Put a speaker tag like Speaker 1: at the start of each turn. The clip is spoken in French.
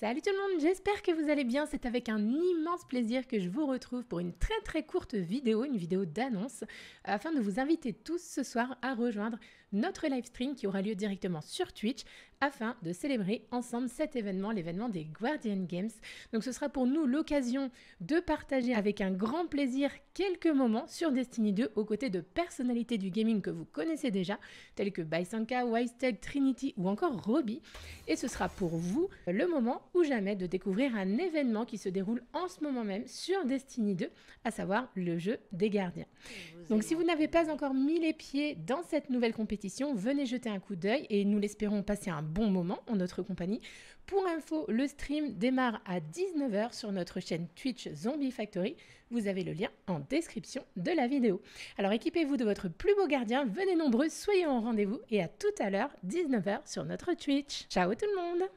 Speaker 1: Salut tout le monde, j'espère que vous allez bien. C'est avec un immense plaisir que je vous retrouve pour une très très courte vidéo, une vidéo d'annonce, afin de vous inviter tous ce soir à rejoindre notre live stream qui aura lieu directement sur Twitch afin de célébrer ensemble cet événement, l'événement des Guardian Games. Donc ce sera pour nous l'occasion de partager avec un grand plaisir quelques moments sur Destiny 2 aux côtés de personnalités du gaming que vous connaissez déjà, telles que Baisanka, WiseTag, Trinity ou encore Robbie. Et ce sera pour vous le moment ou jamais de découvrir un événement qui se déroule en ce moment même sur Destiny 2, à savoir le jeu des gardiens. Donc si vous n'avez pas encore mis les pieds dans cette nouvelle compétition, venez jeter un coup d'œil et nous l'espérons passer un bon moment en notre compagnie. Pour info, le stream démarre à 19h sur notre chaîne Twitch Zombie Factory. Vous avez le lien en description de la vidéo. Alors équipez-vous de votre plus beau gardien, venez nombreux, soyez en rendez-vous et à tout à l'heure, 19h sur notre Twitch. Ciao tout le monde